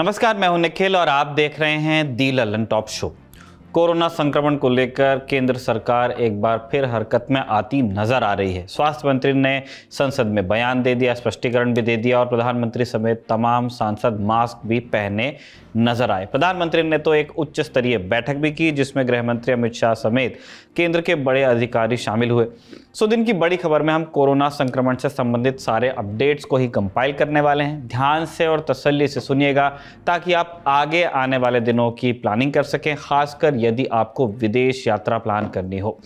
नमस्कार मैं हूं निखिल और आप देख रहे हैं the Lallantop show corona संक्रमण को लेकर केंद्र सरकार एक बार फिर हरकत में आती नजर आ रही है स्वास्थ्य मंत्री ने संसद में बयान दे दिया स्पष्टीकरण भी दे दिया और प्रधानमंत्री समेत तमाम सांसद मास्क भी पहने नजर आए प्रधानमंत्री ने तो एक उच्च स्तरीय बैठक भी की जिसमें गृह मंत्री अमित शाह समेत केंद्र के बड़े अधिकारी शामिल हुए सो दिन की बड़ी खबर में हम कोरोना संक्रमण से संबंधित सारे अपडेट्स को ही कंपाइल करने वाले हैं ध्यान से और तसल्ली से सुनिएगा ताकि आप आगे आने वाले दिनों की प्लानिंग कर सकें खासकर यदि आपको विदेश यात्रा प्लान करनी हो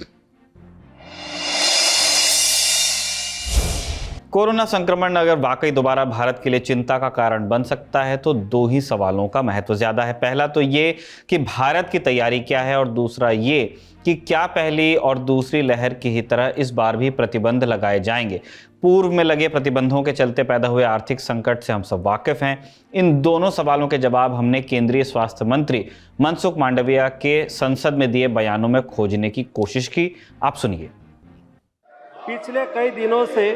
कोरोना संक्रमण अगर वाकई दोबारा भारत के लिए चिंता का कारण बन सकता है तो दो ही सवालों का महत्व ज़्यादा है पहला तो ये कि भारत की तैयारी क्या है और दूसरा ये कि क्या पहली और दूसरी लहर की ही तरह इस बार भी प्रतिबंध लगाए जाएंगे पूर्व में लगे प्रतिबंधों के चलते पैदा हुए आर्थिक संकट से हम सब वाकिफ हैं इन दोनों सवालों के जवाब हमने केंद्रीय स्वास्थ्य मंत्री मनसुख मांडविया के संसद में दिए बयानों में खोजने की कोशिश की आप सुनिए पिछले कई दिनों से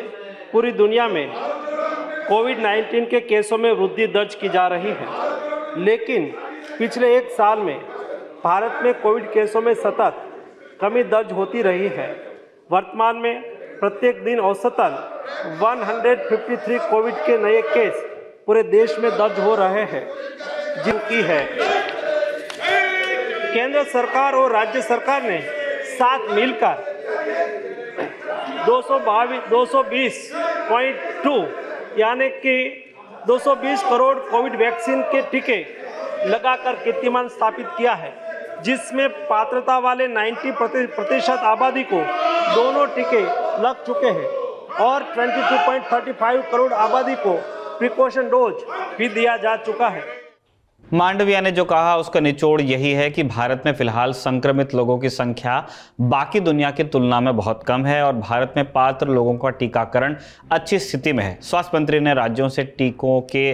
पूरी दुनिया में कोविड 19 के केसों में वृद्धि दर्ज की जा रही है लेकिन पिछले एक साल में भारत में कोविड केसों में सतत कमी दर्ज होती रही है वर्तमान में प्रत्येक दिन औसतन 153 कोविड के नए केस पूरे देश में दर्ज हो रहे हैं जिनकी है केंद्र सरकार और राज्य सरकार ने साथ मिलकर दो 220.2 यानी कि 220 करोड़ कोविड वैक्सीन के टीके लगाकर कीर्तिमान स्थापित किया है जिसमें पात्रता वाले 90 प्रतिशत आबादी को दोनों टीके लग चुके हैं और 22.35 करोड़ आबादी को प्रिकॉशन डोज भी दिया जा चुका है मांडविया ने जो कहा उसका निचोड़ यही है कि भारत में फिलहाल संक्रमित लोगों की संख्या बाकी दुनिया की तुलना में बहुत कम है और भारत में पात्र लोगों का टीकाकरण अच्छी स्थिति में है स्वास्थ्य मंत्री ने राज्यों से टीकों के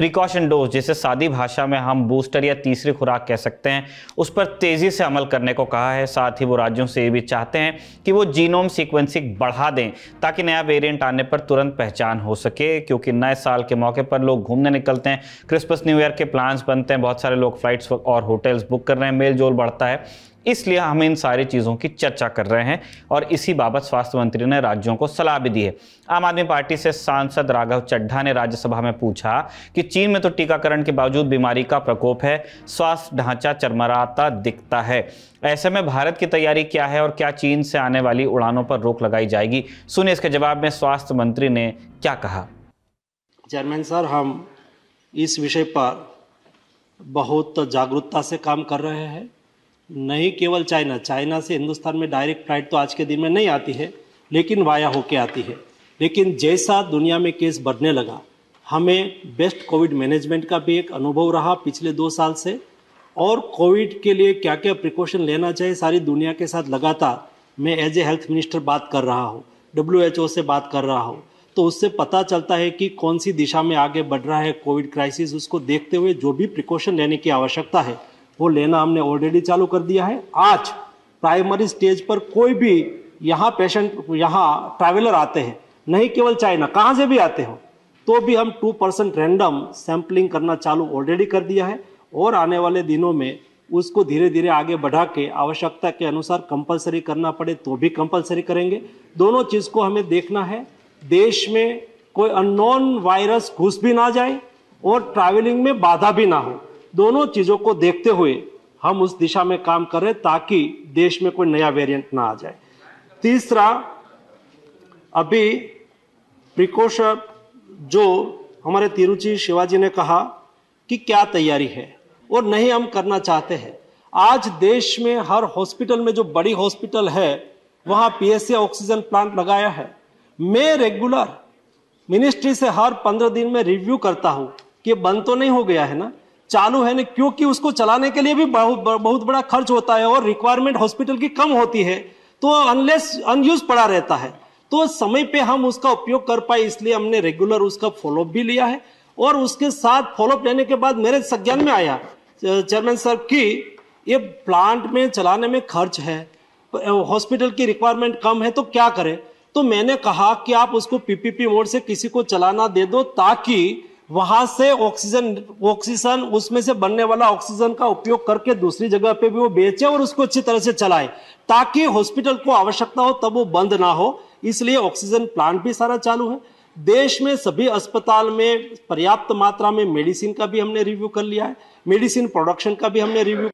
प्रिकॉशन डोज जिसे सादी भाषा में हम बूस्टर या तीसरी खुराक कह सकते हैं उस पर तेज़ी से अमल करने को कहा है साथ ही वो राज्यों से ये भी चाहते हैं कि वो जीनोम सीक्वेंसिंग बढ़ा दें ताकि नया वेरिएंट आने पर तुरंत पहचान हो सके क्योंकि नए साल के मौके पर लोग घूमने निकलते हैं क्रिसमस न्यू ईयर के प्लान्स बनते हैं बहुत सारे लोग फ्लाइट्स और होटल्स बुक कर रहे हैं मेल जोल बढ़ता है इसलिए हम इन सारी चीज़ों की चर्चा कर रहे हैं और इसी बाबत स्वास्थ्य मंत्री ने राज्यों को सलाह भी दी है आम आदमी पार्टी से सांसद राघव चड्ढा ने राज्यसभा में पूछा कि चीन में तो टीकाकरण के बावजूद बीमारी का प्रकोप है स्वास्थ्य ढांचा चरमराता दिखता है ऐसे में भारत की तैयारी क्या है और क्या चीन से आने वाली उड़ानों पर रोक लगाई जाएगी सुनिए इसके जवाब में स्वास्थ्य मंत्री ने क्या कहा चेयरमैन सर हम इस विषय पर बहुत जागरूकता से काम कर रहे हैं नहीं केवल चाइना चाइना से हिंदुस्तान में डायरेक्ट फ्लाइट तो आज के दिन में नहीं आती है लेकिन वाया होके आती है लेकिन जैसा दुनिया में केस बढ़ने लगा हमें बेस्ट कोविड मैनेजमेंट का भी एक अनुभव रहा पिछले दो साल से और कोविड के लिए क्या क्या प्रिकॉशन लेना चाहिए सारी दुनिया के साथ लगातार मैं एज ए हेल्थ मिनिस्टर बात कर रहा हूँ डब्ल्यू से बात कर रहा हूँ तो उससे पता चलता है कि कौन सी दिशा में आगे बढ़ रहा है कोविड क्राइसिस उसको देखते हुए जो भी प्रिकॉशन लेने की आवश्यकता है वो लेना हमने ऑलरेडी चालू कर दिया है आज प्राइमरी स्टेज पर कोई भी यहाँ पेशेंट यहाँ ट्रैवलर आते हैं नहीं केवल चाइना कहाँ से भी आते हो तो भी हम टू परसेंट रैंडम सैम्पलिंग करना चालू ऑलरेडी कर दिया है और आने वाले दिनों में उसको धीरे धीरे आगे बढ़ा के आवश्यकता के अनुसार कंपलसरी करना पड़े तो भी कंपलसरी करेंगे दोनों चीज़ को हमें देखना है देश में कोई अननोन वायरस घुस भी ना जाए और ट्रैवलिंग में बाधा भी ना हो दोनों चीज़ों को देखते हुए हम उस दिशा में काम करें ताकि देश में कोई नया वेरिएंट ना आ जाए तीसरा अभी प्रिकॉशन जो हमारे तिरुचि शिवाजी ने कहा कि क्या तैयारी है और नहीं हम करना चाहते हैं आज देश में हर हॉस्पिटल में जो बड़ी हॉस्पिटल है वहां पीएससी ऑक्सीजन प्लांट लगाया है मैं रेगुलर मिनिस्ट्री से हर पंद्रह दिन में रिव्यू करता हूं कि बंद तो नहीं हो गया है ना चालू है ना क्योंकि उसको चलाने के लिए भी बहुत बहुत बड़ा खर्च होता है और रिक्वायरमेंट हॉस्पिटल की कम होती है तो अनलेस अनयूज पड़ा रहता है तो समय पे हम उसका उपयोग कर पाए इसलिए हमने रेगुलर उसका फॉलोअप भी लिया है और उसके साथ फॉलोअप लेने के बाद मेरे संज्ञान में आया चेयरमैन सर की ये प्लांट में चलाने में खर्च है हॉस्पिटल की रिक्वायरमेंट कम है तो क्या करें तो मैंने कहा कि आप उसको पीपीपी मोड से किसी को चलाना दे दो ताकि वहां से ऑक्सीजन ऑक्सीजन उसमें से बनने वाला ऑक्सीजन का उपयोग करके दूसरी जगह पे भी वो बेचे और उसको अच्छी तरह से चलाए ताकि हॉस्पिटल को आवश्यकता हो तब वो बंद ना हो इसलिए ऑक्सीजन प्लांट भी सारा चालू है देश में सभी अस्पताल में पर्याप्त मात्रा में मेडिसिन का भी हमने रिव्यू कर लिया है मेडिसिन प्रोडक्शन का भी हमने रिव्यू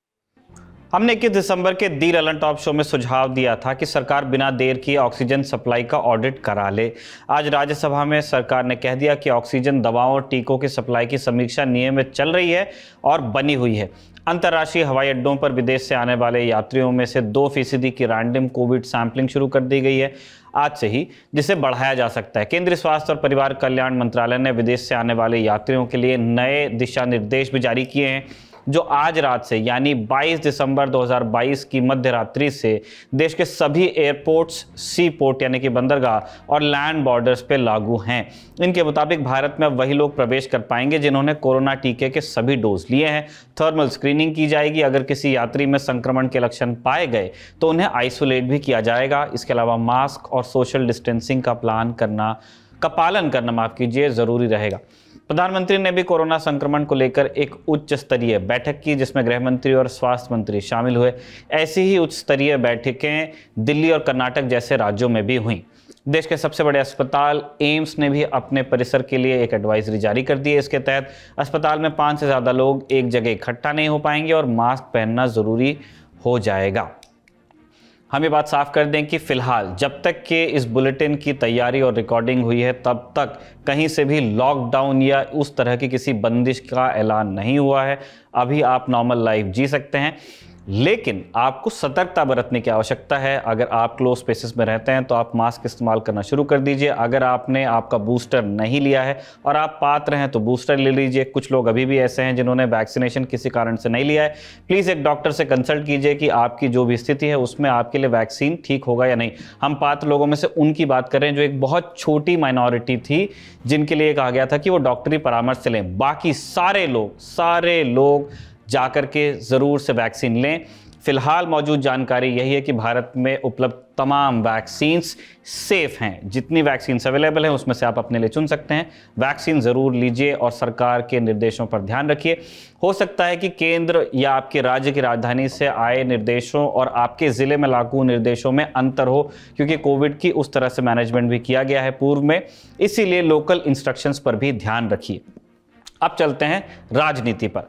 हमने इक्कीस दिसंबर के दी ललन टॉप शो में सुझाव दिया था कि सरकार बिना देर किए ऑक्सीजन सप्लाई का ऑडिट करा ले आज राज्यसभा में सरकार ने कह दिया कि ऑक्सीजन दवाओं और टीकों की सप्लाई की समीक्षा नियमित चल रही है और बनी हुई है अंतर्राष्ट्रीय हवाई अड्डों पर विदेश से आने वाले यात्रियों में से दो फीसदी की रैंडम कोविड सैंपलिंग शुरू कर दी गई है आज से ही जिसे बढ़ाया जा सकता है केंद्रीय स्वास्थ्य और परिवार कल्याण मंत्रालय ने विदेश से आने वाले यात्रियों के लिए नए दिशा निर्देश भी जारी किए हैं जो आज रात से यानी 22 दिसंबर 2022 की मध्य रात्रि से देश के सभी एयरपोर्ट्स सी पोर्ट यानी कि बंदरगाह और लैंड बॉर्डर्स पे लागू हैं इनके मुताबिक भारत में वही लोग प्रवेश कर पाएंगे जिन्होंने कोरोना टीके के सभी डोज लिए हैं थर्मल स्क्रीनिंग की जाएगी अगर किसी यात्री में संक्रमण के लक्षण पाए गए तो उन्हें आइसोलेट भी किया जाएगा इसके अलावा मास्क और सोशल डिस्टेंसिंग का प्लान करना का पालन करना माफ़ कीजिए ज़रूरी रहेगा प्रधानमंत्री ने भी कोरोना संक्रमण को लेकर एक उच्च स्तरीय बैठक की जिसमें गृह मंत्री और स्वास्थ्य मंत्री शामिल हुए ऐसी ही उच्च स्तरीय बैठकें दिल्ली और कर्नाटक जैसे राज्यों में भी हुई देश के सबसे बड़े अस्पताल एम्स ने भी अपने परिसर के लिए एक एडवाइजरी जारी कर दी है इसके तहत अस्पताल में पाँच से ज़्यादा लोग एक जगह इकट्ठा नहीं हो पाएंगे और मास्क पहनना ज़रूरी हो जाएगा हम ये बात साफ कर दें कि फिलहाल जब तक के इस बुलेटिन की तैयारी और रिकॉर्डिंग हुई है तब तक कहीं से भी लॉकडाउन या उस तरह की किसी बंदिश का ऐलान नहीं हुआ है अभी आप नॉर्मल लाइफ जी सकते हैं लेकिन आपको सतर्कता बरतने की आवश्यकता है अगर आप क्लोज स्पेसेस में रहते हैं तो आप मास्क इस्तेमाल करना शुरू कर दीजिए अगर आपने आपका बूस्टर नहीं लिया है और आप पात्र हैं तो बूस्टर ले लीजिए कुछ लोग अभी भी ऐसे हैं जिन्होंने वैक्सीनेशन किसी कारण से नहीं लिया है प्लीज़ एक डॉक्टर से कंसल्ट कीजिए कि आपकी जो भी स्थिति है उसमें आपके लिए वैक्सीन ठीक होगा या नहीं हम पात्र लोगों में से उनकी बात करें जो एक बहुत छोटी माइनॉरिटी थी जिनके लिए कहा गया था कि वो डॉक्टरी परामर्श से लें बाकी सारे लोग सारे लोग जा कर के ज़रूर से वैक्सीन लें फिलहाल मौजूद जानकारी यही है कि भारत में उपलब्ध तमाम वैक्सीन्स सेफ हैं जितनी वैक्सीन अवेलेबल हैं उसमें से आप अपने लिए चुन सकते हैं वैक्सीन ज़रूर लीजिए और सरकार के निर्देशों पर ध्यान रखिए हो सकता है कि केंद्र या आपके राज्य की राजधानी से आए निर्देशों और आपके ज़िले में लागू निर्देशों में अंतर हो क्योंकि कोविड की उस तरह से मैनेजमेंट भी किया गया है पूर्व में इसीलिए लोकल इंस्ट्रक्शंस पर भी ध्यान रखिए अब चलते हैं राजनीति पर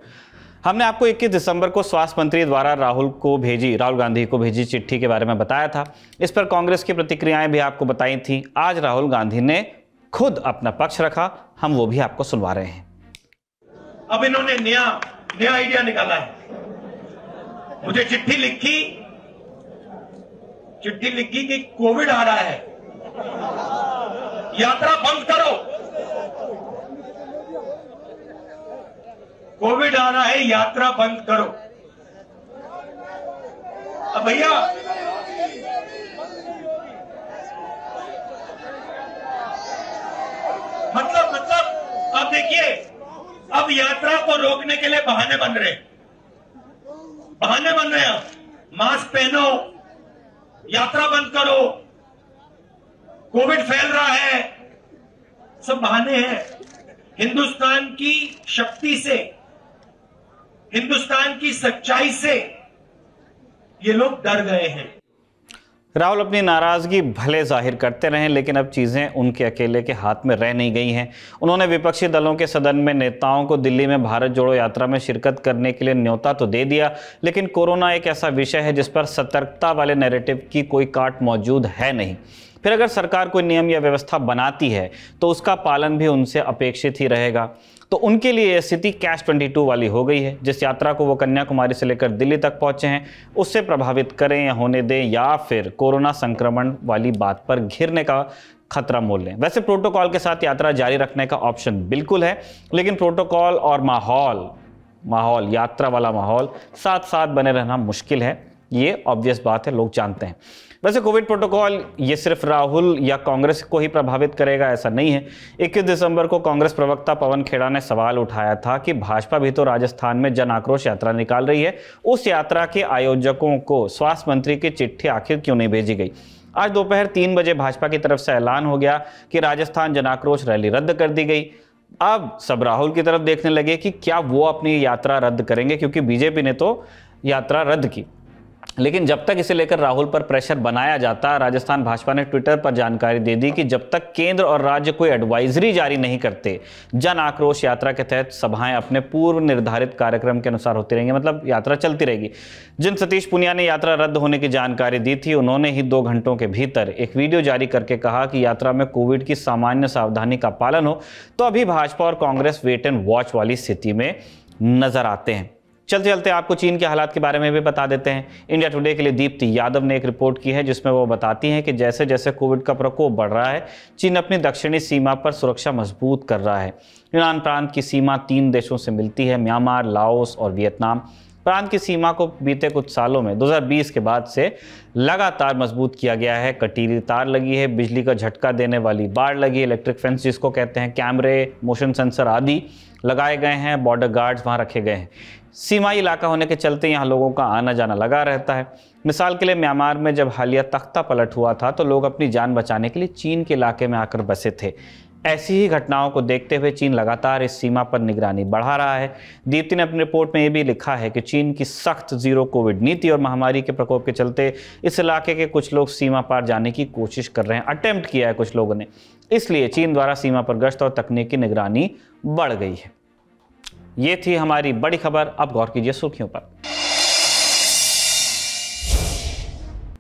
हमने आपको 21 दिसंबर को स्वास्थ्य मंत्री द्वारा राहुल को भेजी राहुल गांधी को भेजी चिट्ठी के बारे में बताया था इस पर कांग्रेस की प्रतिक्रियाएं भी आपको बताई थी आज राहुल गांधी ने खुद अपना पक्ष रखा हम वो भी आपको सुनवा रहे हैं अब इन्होंने नया नया आइडिया निकाला है मुझे चिट्ठी लिखी चिट्ठी लिखी कि कोविड आ रहा है यात्रा बंद करो कोविड आ रहा है यात्रा बंद करो अब भैया मतलब मतलब अब देखिए अब यात्रा को रोकने के लिए बहाने बन रहे बहाने बन रहे आप मास्क पहनो यात्रा बंद करो कोविड फैल रहा है सब बहाने हैं हिंदुस्तान की शक्ति से हिंदुस्तान की सच्चाई से ये लोग डर गए हैं राहुल अपनी नाराज़गी भले जाहिर करते रहे लेकिन अब चीज़ें उनके अकेले के हाथ में रह नहीं गई हैं उन्होंने विपक्षी दलों के सदन में नेताओं को दिल्ली में भारत जोड़ो यात्रा में शिरकत करने के लिए न्योता तो दे दिया लेकिन कोरोना एक ऐसा विषय है जिस पर सतर्कता वाले नैरेटिव की कोई काट मौजूद है नहीं फिर अगर सरकार कोई नियम या व्यवस्था बनाती है तो उसका पालन भी उनसे अपेक्षित ही रहेगा तो उनके लिए यह स्थिति कैश 22 वाली हो गई है जिस यात्रा को वो कन्याकुमारी से लेकर दिल्ली तक पहुंचे हैं उससे प्रभावित करें या होने दें या फिर कोरोना संक्रमण वाली बात पर घिरने का खतरा मोल लें वैसे प्रोटोकॉल के साथ यात्रा जारी रखने का ऑप्शन बिल्कुल है लेकिन प्रोटोकॉल और माहौल माहौल यात्रा वाला माहौल साथ साथ बने रहना मुश्किल है ये ऑब्वियस बात है लोग जानते हैं वैसे कोविड प्रोटोकॉल ये सिर्फ राहुल या कांग्रेस को ही प्रभावित करेगा ऐसा नहीं है 21 दिसंबर को कांग्रेस प्रवक्ता पवन खेड़ा ने सवाल उठाया था कि भाजपा भी तो राजस्थान में जन आक्रोश यात्रा निकाल रही है उस यात्रा के आयोजकों को स्वास्थ्य मंत्री की चिट्ठी आखिर क्यों नहीं भेजी गई आज दोपहर तीन बजे भाजपा की तरफ से ऐलान हो गया कि राजस्थान जन आक्रोश रैली रद्द कर दी गई अब सब राहुल की तरफ देखने लगे कि क्या वो अपनी यात्रा रद्द करेंगे क्योंकि बीजेपी ने तो यात्रा रद्द की लेकिन जब तक इसे लेकर राहुल पर प्रेशर बनाया जाता राजस्थान भाजपा ने ट्विटर पर जानकारी दे दी कि जब तक केंद्र और राज्य कोई एडवाइजरी जारी नहीं करते जन आक्रोश यात्रा के तहत सभाएं अपने पूर्व निर्धारित कार्यक्रम के अनुसार होती रहेंगी मतलब यात्रा चलती रहेगी जिन सतीश पुनिया ने यात्रा रद्द होने की जानकारी दी थी उन्होंने ही दो घंटों के भीतर एक वीडियो जारी करके कहा कि यात्रा में कोविड की सामान्य सावधानी का पालन हो तो अभी भाजपा और कांग्रेस वेट एंड वॉच वाली स्थिति में नजर आते हैं चलते चलते आपको चीन के हालात के बारे में भी बता देते हैं इंडिया टुडे के लिए दीप्ति यादव ने एक रिपोर्ट की है जिसमें वो बताती हैं कि जैसे जैसे कोविड का प्रकोप बढ़ रहा है चीन अपनी दक्षिणी सीमा पर सुरक्षा मजबूत कर रहा है यूनान प्रांत की सीमा तीन देशों से मिलती है म्यांमार लाओस और वियतनाम प्रांत की सीमा को बीते कुछ सालों में 2020 के बाद से लगातार मजबूत किया गया है कटीली तार लगी है बिजली का झटका देने वाली बाढ़ लगी इलेक्ट्रिक फेंस जिसको कहते हैं कैमरे मोशन सेंसर आदि लगाए गए हैं बॉर्डर गार्ड्स वहाँ रखे गए हैं सीमाई इलाका होने के चलते यहाँ लोगों का आना जाना लगा रहता है मिसाल के लिए म्यांमार में जब हालिया तख्ता पलट हुआ था तो लोग अपनी जान बचाने के लिए चीन के इलाके में आकर बसे थे ऐसी ही घटनाओं को देखते हुए चीन लगातार इस सीमा पर निगरानी बढ़ा रहा है दीप्ति ने अपनी रिपोर्ट में ये भी लिखा है कि चीन की सख्त जीरो कोविड नीति और महामारी के प्रकोप के चलते इस इलाके के कुछ लोग सीमा पार जाने की कोशिश कर रहे हैं अटैम्प्ट किया है कुछ लोगों ने इसलिए चीन द्वारा सीमा पर गश्त और तकनीकी निगरानी बढ़ गई है ये थी हमारी बड़ी खबर अब गौर कीजिए सुर्खियों पर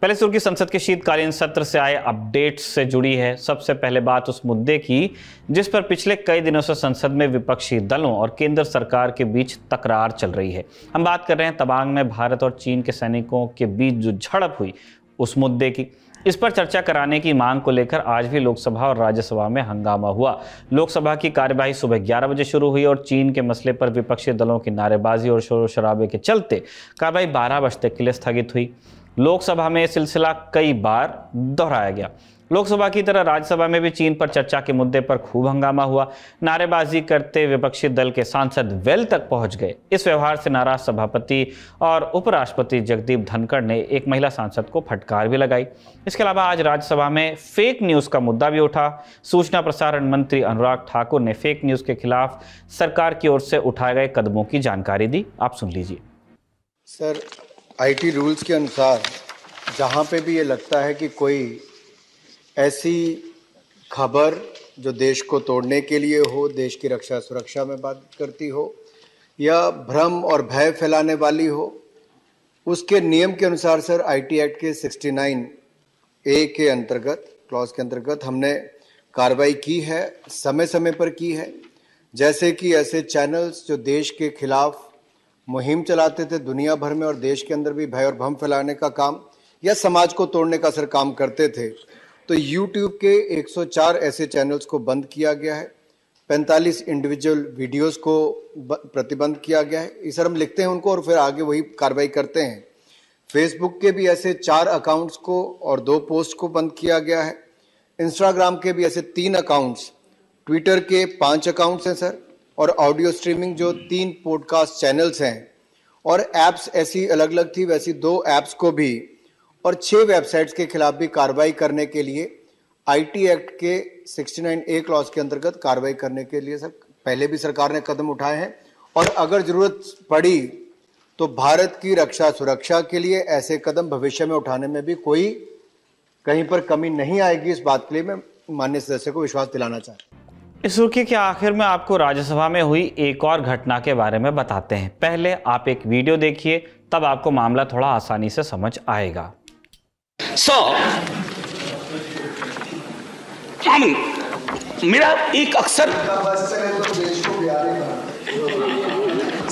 पहले सुर्खी संसद के शीतकालीन सत्र से आए अपडेट से जुड़ी है सबसे पहले बात उस मुद्दे की जिस पर पिछले कई दिनों से संसद में विपक्षी दलों और केंद्र सरकार के बीच तकरार चल रही है हम बात कर रहे हैं तबांग में भारत और चीन के सैनिकों के बीच जो झड़प हुई उस मुद्दे की इस पर चर्चा कराने की मांग को लेकर आज भी लोकसभा और राज्यसभा में हंगामा हुआ लोकसभा की कार्यवाही सुबह ग्यारह बजे शुरू हुई और चीन के मसले पर विपक्षी दलों की नारेबाजी और शोर शराबे के चलते कार्रवाई बारह तक के लिए स्थगित हुई लोकसभा में यह सिलसिला कई बार दोहराया गया लोकसभा की तरह राज्यसभा में भी चीन पर चर्चा के मुद्दे पर खूब हंगामा हुआ नारेबाजी करते विपक्षी दल के सांसद वेल तक पहुंच गए इस व्यवहार से नाराज सभापति और उपराष्ट्रपति जगदीप धनखड़ ने एक महिला सांसद को फटकार भी लगाई इसके अलावा आज राज्यसभा में फेक न्यूज़ का मुद्दा भी उठा सूचना प्रसारण मंत्री अनुराग ठाकुर ने फेक न्यूज़ के खिलाफ सरकार की ओर से उठाए गए कदमों की जानकारी दी आप सुन लीजिए सर आई रूल्स के अनुसार जहाँ पे भी ये लगता है कि कोई ऐसी खबर जो देश को तोड़ने के लिए हो देश की रक्षा सुरक्षा में बात करती हो या भ्रम और भय फैलाने वाली हो उसके नियम के अनुसार सर आईटी एक्ट के 69 ए के अंतर्गत क्लॉज के अंतर्गत हमने कार्रवाई की है समय समय पर की है जैसे कि ऐसे चैनल्स जो देश के खिलाफ मुहिम चलाते थे दुनिया भर में और देश के अंदर भी भय और भ्रम फैलाने का काम या समाज को तोड़ने का सर काम करते थे तो YouTube के 104 ऐसे चैनल्स को बंद किया गया है 45 इंडिविजुअल वीडियोस को प्रतिबंध किया गया है इस हम लिखते हैं उनको और फिर आगे वही कार्रवाई करते हैं फेसबुक के भी ऐसे चार अकाउंट्स को और दो पोस्ट को बंद किया गया है इंस्टाग्राम के भी ऐसे तीन अकाउंट्स ट्विटर के पांच अकाउंट्स हैं सर और ऑडियो स्ट्रीमिंग जो तीन पॉडकास्ट चैनल्स हैं और ऐप्स ऐसी अलग अलग थी वैसी दो ऐप्स को भी और छह वेबसाइट्स के खिलाफ भी कार्रवाई करने के लिए आईटी एक्ट के 69 ए क्लॉज के अंतर्गत कार्रवाई करने के लिए सर पहले भी सरकार ने कदम उठाए हैं और अगर जरूरत पड़ी तो भारत की रक्षा सुरक्षा के लिए ऐसे कदम भविष्य में उठाने में भी कोई कहीं पर कमी नहीं आएगी इस बात के लिए मैं मान्य सदस्य को विश्वास दिलाना चाहता हूँ इस रुकी के आखिर में आपको राज्यसभा में हुई एक और घटना के बारे में बताते हैं पहले आप एक वीडियो देखिए तब आपको मामला थोड़ा आसानी से समझ आएगा हम मेरा एक अक्सर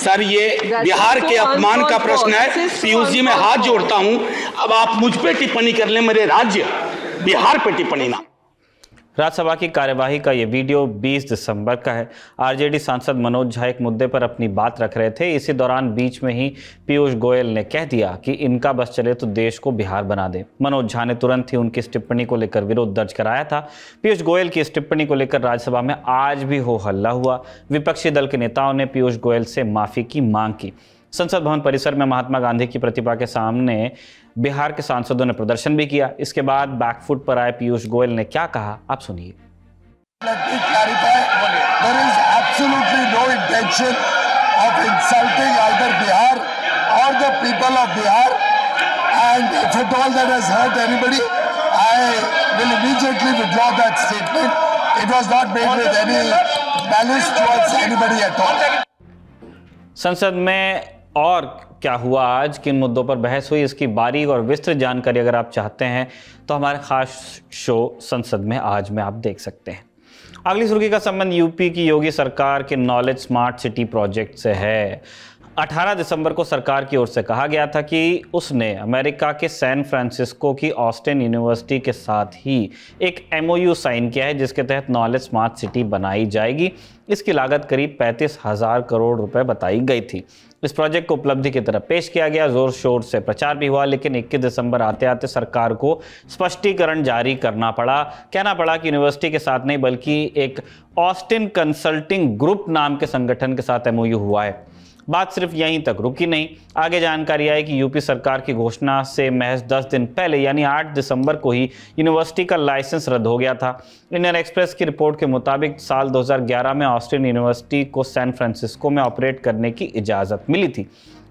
सर ये बिहार के तो अपमान का तो प्रश्न है पीयूष जी हाथ तो- जोड़ता हूं अब आप मुझ पे टिप्पणी कर ले मेरे राज्य बिहार पे टिप्पणी ना राज्यसभा की कार्यवाही का ये वीडियो 20 दिसंबर का है आरजेडी सांसद मनोज झा एक मुद्दे पर अपनी बात रख रहे थे इसी दौरान बीच में ही पीयूष गोयल ने कह दिया कि इनका बस चले तो देश को बिहार बना दे मनोज झा ने तुरंत ही उनकी इस टिप्पणी को लेकर विरोध दर्ज कराया था पीयूष गोयल की इस टिप्पणी को लेकर राज्यसभा में आज भी हो हल्ला हुआ विपक्षी दल के नेताओं ने पीयूष गोयल से माफी की मांग की संसद भवन परिसर में महात्मा गांधी की प्रतिभा के सामने बिहार के सांसदों ने प्रदर्शन भी किया इसके बाद बैकफुट पर आए पीयूष गोयल ने क्या कहा आप सुनिए संसद में और क्या हुआ आज किन मुद्दों पर बहस हुई इसकी बारीक और विस्तृत जानकारी अगर आप चाहते हैं तो हमारे खास शो संसद में आज में आप देख सकते हैं अगली सुर्खी का संबंध यूपी की योगी सरकार के नॉलेज स्मार्ट सिटी प्रोजेक्ट से है 18 दिसंबर को सरकार की ओर से कहा गया था कि उसने अमेरिका के सैन फ्रांसिस्को की ऑस्टिन यूनिवर्सिटी के साथ ही एक एमओयू साइन किया है जिसके तहत नॉलेज स्मार्ट सिटी बनाई जाएगी इसकी लागत करीब पैंतीस हज़ार करोड़ रुपए बताई गई थी इस प्रोजेक्ट को उपलब्धि की तरफ पेश किया गया जोर शोर से प्रचार भी हुआ लेकिन 21 दिसंबर आते आते सरकार को स्पष्टीकरण जारी करना पड़ा कहना पड़ा कि यूनिवर्सिटी के साथ नहीं बल्कि एक ऑस्टिन कंसल्टिंग ग्रुप नाम के संगठन के साथ एमओयू हुआ है बात सिर्फ यहीं तक रुकी नहीं आगे जानकारी आई कि यूपी सरकार की घोषणा से महज 10 दिन पहले यानी 8 दिसंबर को ही यूनिवर्सिटी का लाइसेंस रद्द हो गया था इंडियन एक्सप्रेस की रिपोर्ट के मुताबिक साल 2011 में ऑस्ट्रियन यूनिवर्सिटी को सैन फ्रांसिस्को में ऑपरेट करने की इजाज़त मिली थी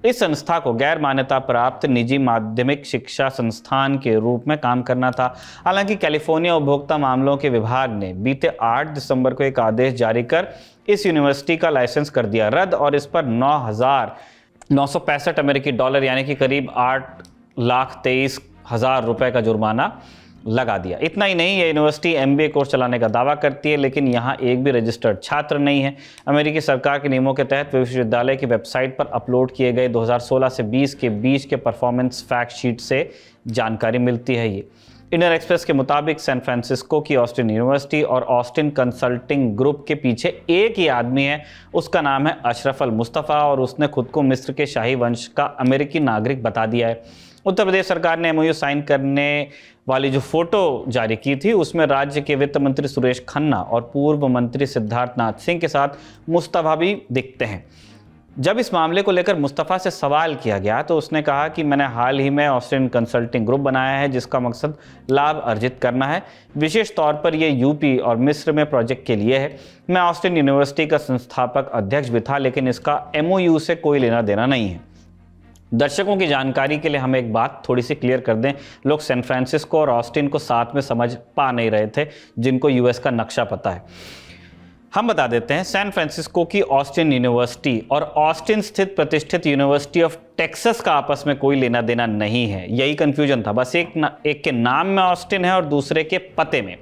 इस संस्था को गैर मान्यता प्राप्त निजी माध्यमिक शिक्षा संस्थान के रूप में काम करना था हालांकि कैलिफोर्निया उपभोक्ता मामलों के विभाग ने बीते 8 दिसंबर को एक आदेश जारी कर इस यूनिवर्सिटी का लाइसेंस कर दिया रद्द और इस पर नौ हज़ार नौ सौ पैंसठ अमेरिकी डॉलर यानी कि करीब आठ लाख तेईस हज़ार रुपये का जुर्माना लगा दिया इतना ही नहीं ये यूनिवर्सिटी एमबीए कोर्स चलाने का दावा करती है लेकिन यहाँ एक भी रजिस्टर्ड छात्र नहीं है अमेरिकी सरकार के नियमों के तहत विश्वविद्यालय की वेबसाइट पर अपलोड किए गए 2016 से 20 के बीच के परफॉर्मेंस फैक्ट शीट से जानकारी मिलती है ये इंडियन एक्सप्रेस के मुताबिक सैन फ्रांसिस्को की ऑस्टिन यूनिवर्सिटी और ऑस्टिन कंसल्टिंग ग्रुप के पीछे एक ही आदमी है उसका नाम है अशरफ अल मुस्तफ़ा और उसने खुद को मिस्र के शाही वंश का अमेरिकी नागरिक बता दिया है उत्तर प्रदेश सरकार ने एमओयू साइन करने वाली जो फोटो जारी की थी उसमें राज्य के वित्त मंत्री सुरेश खन्ना और पूर्व मंत्री सिद्धार्थनाथ सिंह के साथ मुस्तफ़ा भी दिखते हैं जब इस मामले को लेकर मुस्तफ़ा से सवाल किया गया तो उसने कहा कि मैंने हाल ही में ऑस्टिन कंसल्टिंग ग्रुप बनाया है जिसका मकसद लाभ अर्जित करना है विशेष तौर पर यह यूपी और मिस्र में प्रोजेक्ट के लिए है मैं ऑस्टिन यूनिवर्सिटी का संस्थापक अध्यक्ष भी था लेकिन इसका एम से कोई लेना देना नहीं है दर्शकों की जानकारी के लिए हम एक बात थोड़ी सी क्लियर कर दें लोग सैन फ्रांसिस्को और ऑस्टिन को साथ में समझ पा नहीं रहे थे जिनको यूएस का नक्शा पता है हम बता देते हैं सैन फ्रांसिस्को की ऑस्टिन यूनिवर्सिटी और ऑस्टिन स्थित प्रतिष्ठित यूनिवर्सिटी ऑफ टेक्सस का आपस में कोई लेना देना नहीं है यही कंफ्यूजन था बस एक न, एक के नाम में ऑस्टिन है और दूसरे के पते में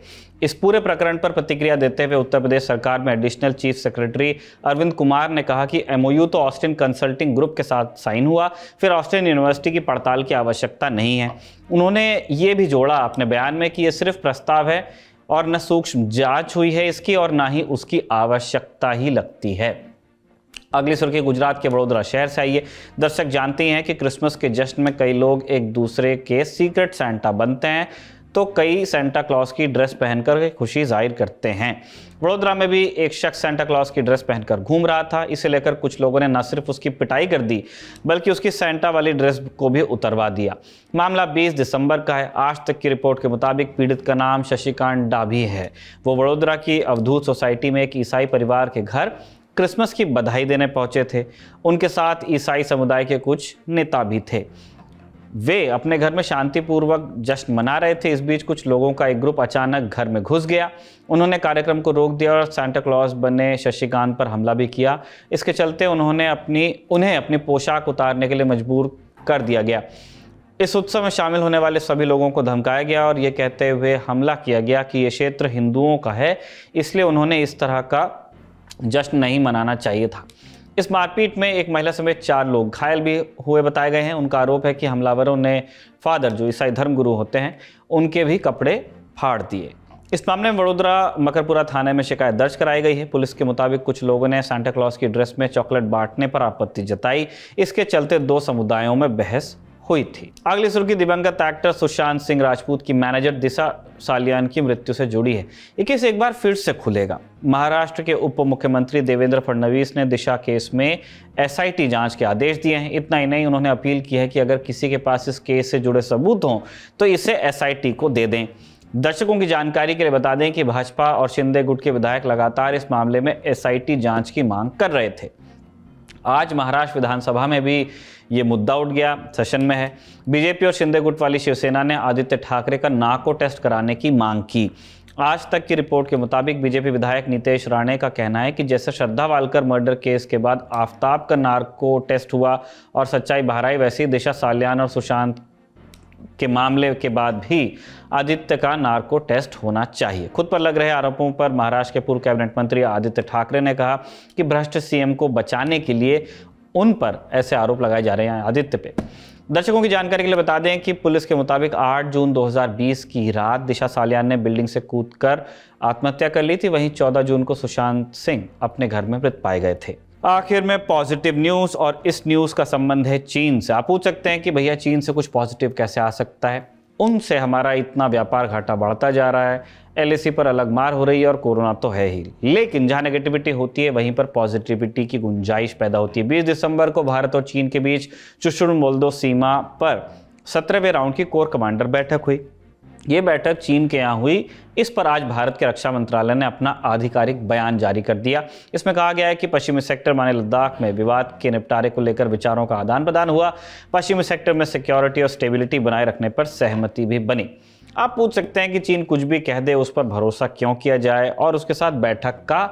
इस पूरे प्रकरण पर प्रतिक्रिया देते हुए उत्तर प्रदेश सरकार में additional chief secretary Arvind Kumar ने कहा कि एमओयू तो ऑस्टिन कंसल्टिंग ग्रुप के साथ साइन हुआ फिर ऑस्टिन यूनिवर्सिटी की पड़ताल की आवश्यकता नहीं है उन्होंने ये भी जोड़ा अपने बयान में कि ये सिर्फ प्रस्ताव है और न सूक्ष्म जांच हुई है इसकी और ना ही उसकी आवश्यकता ही लगती है अगली सुर्खी गुजरात के वडोदरा शहर से आइए दर्शक जानते हैं कि क्रिसमस के जश्न में कई लोग एक दूसरे के सीक्रेट सेंटा बनते हैं तो कई सेंटा क्लॉस की ड्रेस पहनकर खुशी जाहिर करते हैं वडोदरा में भी एक शख्स सेंटा क्लॉस की ड्रेस पहनकर घूम रहा था इसे लेकर कुछ लोगों ने न सिर्फ उसकी पिटाई कर दी बल्कि उसकी सेंटा वाली ड्रेस को भी उतरवा दिया मामला 20 दिसंबर का है आज तक की रिपोर्ट के मुताबिक पीड़ित का नाम शशिकांत डाभी है वो वडोदरा की अवधूत सोसाइटी में एक ईसाई परिवार के घर क्रिसमस की बधाई देने पहुंचे थे उनके साथ ईसाई समुदाय के कुछ नेता भी थे वे अपने घर में शांतिपूर्वक जश्न मना रहे थे इस बीच कुछ लोगों का एक ग्रुप अचानक घर में घुस गया उन्होंने कार्यक्रम को रोक दिया और सेंटा क्लॉज बने शशिकांत पर हमला भी किया इसके चलते उन्होंने अपनी उन्हें अपनी पोशाक उतारने के लिए मजबूर कर दिया गया इस उत्सव में शामिल होने वाले सभी लोगों को धमकाया गया और ये कहते हुए हमला किया गया कि ये क्षेत्र हिंदुओं का है इसलिए उन्होंने इस तरह का जश्न नहीं मनाना चाहिए था इस मारपीट में एक महिला समेत चार लोग घायल भी हुए बताए गए हैं उनका आरोप है कि हमलावरों ने फादर जो ईसाई धर्मगुरु होते हैं उनके भी कपड़े फाड़ दिए इस मामले में वडोदरा मकरपुरा थाने में शिकायत दर्ज कराई गई है पुलिस के मुताबिक कुछ लोगों ने सांता क्लॉज की ड्रेस में चॉकलेट बांटने पर आपत्ति जताई इसके चलते दो समुदायों में बहस हुई थी अगली सुर्खी दिवंगत एक्टर सुशांत सिंह राजपूत की मैनेजर दिशा सालियान की मृत्यु से जुड़ी है ये केस एक बार फिर से खुलेगा महाराष्ट्र के उप मुख्यमंत्री देवेंद्र फडणवीस ने दिशा केस में एसआईटी जांच के आदेश दिए हैं इतना ही नहीं उन्होंने अपील की है कि अगर किसी के पास इस केस से जुड़े सबूत हों तो इसे एस को दे दें दर्शकों की जानकारी के लिए बता दें कि भाजपा और शिंदे गुट के विधायक लगातार इस मामले में एसआईटी जांच की मांग कर रहे थे आज महाराष्ट्र विधानसभा में भी ये मुद्दा उठ गया सेशन में है बीजेपी और शिंदे गुट वाली शिवसेना ने आदित्य ठाकरे का नाको टेस्ट कराने की मांग की आज तक की रिपोर्ट के मुताबिक बीजेपी विधायक नीतेश राणे का कहना है कि जैसे श्रद्धा वालकर मर्डर केस के बाद आफ्ताब का नार्को टेस्ट हुआ और सच्चाई बाहर आई वैसी दिशा सालियान और सुशांत के मामले के बाद भी आदित्य का नार्को टेस्ट होना चाहिए खुद पर लग रहे आरोपों पर महाराष्ट्र के पूर्व कैबिनेट मंत्री आदित्य ठाकरे ने कहा कि भ्रष्ट सीएम को बचाने के लिए उन पर ऐसे आरोप लगाए जा रहे हैं आदित्य पे दर्शकों की जानकारी के लिए बता दें कि पुलिस के मुताबिक 8 जून 2020 की रात दिशा सालियान ने बिल्डिंग से कूदकर आत्महत्या कर ली थी वहीं 14 जून को सुशांत सिंह अपने घर में मृत पाए गए थे आखिर में पॉजिटिव न्यूज़ और इस न्यूज़ का संबंध है चीन से आप पूछ सकते हैं कि भैया चीन से कुछ पॉजिटिव कैसे आ सकता है उनसे हमारा इतना व्यापार घाटा बढ़ता जा रहा है एल पर अलग मार हो रही है और कोरोना तो है ही लेकिन जहाँ नेगेटिविटी होती है वहीं पर पॉजिटिविटी की गुंजाइश पैदा होती है बीस दिसंबर को भारत और चीन के बीच चुशुड़ मोल्दो सीमा पर सत्रहवें राउंड की कोर कमांडर बैठक हुई ये बैठक चीन के यहाँ हुई इस पर आज भारत के रक्षा मंत्रालय ने अपना आधिकारिक बयान जारी कर दिया इसमें कहा गया है कि पश्चिमी सेक्टर माने लद्दाख में विवाद के निपटारे को लेकर विचारों का आदान प्रदान हुआ पश्चिमी सेक्टर में सिक्योरिटी और स्टेबिलिटी बनाए रखने पर सहमति भी बनी आप पूछ सकते हैं कि चीन कुछ भी कह दे उस पर भरोसा क्यों किया जाए और उसके साथ बैठक का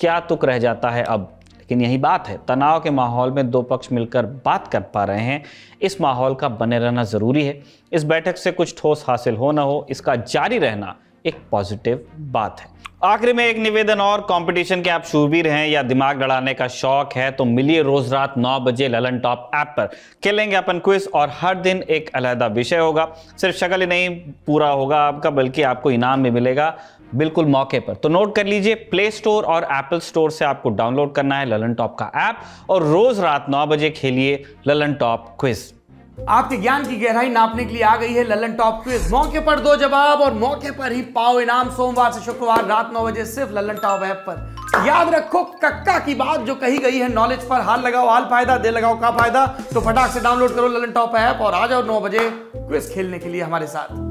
क्या तुक रह जाता है अब लेकिन यही बात है तनाव के माहौल में दो पक्ष मिलकर बात कर पा रहे हैं इस माहौल का बने रहना ज़रूरी है इस बैठक से कुछ ठोस हासिल हो ना हो इसका जारी रहना एक पॉजिटिव बात है आखिर में एक निवेदन और कंपटीशन के आप शूरवीर हैं या दिमाग लड़ाने का शौक है तो मिलिए रोज रात 9 बजे ललन टॉप ऐप पर खेलेंगे अपन क्विज और हर दिन एक अलहदा विषय होगा सिर्फ शक्ल ही नहीं पूरा होगा आपका बल्कि आपको इनाम भी मिलेगा बिल्कुल मौके पर तो नोट कर लीजिए प्ले स्टोर और एप्पल स्टोर से आपको डाउनलोड करना है ललन टॉप का ऐप और रोज रात नौ बजे खेलिए ललन टॉप क्विज़ आपके ज्ञान की गहराई नापने के लिए आ गई है ललन टॉप क्विज मौके पर दो जवाब और मौके पर ही पाओ इनाम सोमवार से शुक्रवार रात नौ बजे सिर्फ ललन टॉप ऐप पर याद रखो कक्का की बात जो कही गई है नॉलेज पर हाल लगाओ हाल फायदा दे लगाओ का फायदा तो फटाक से डाउनलोड करो ललन टॉप ऐप और आ जाओ नौ बजे क्विज खेलने के लिए हमारे साथ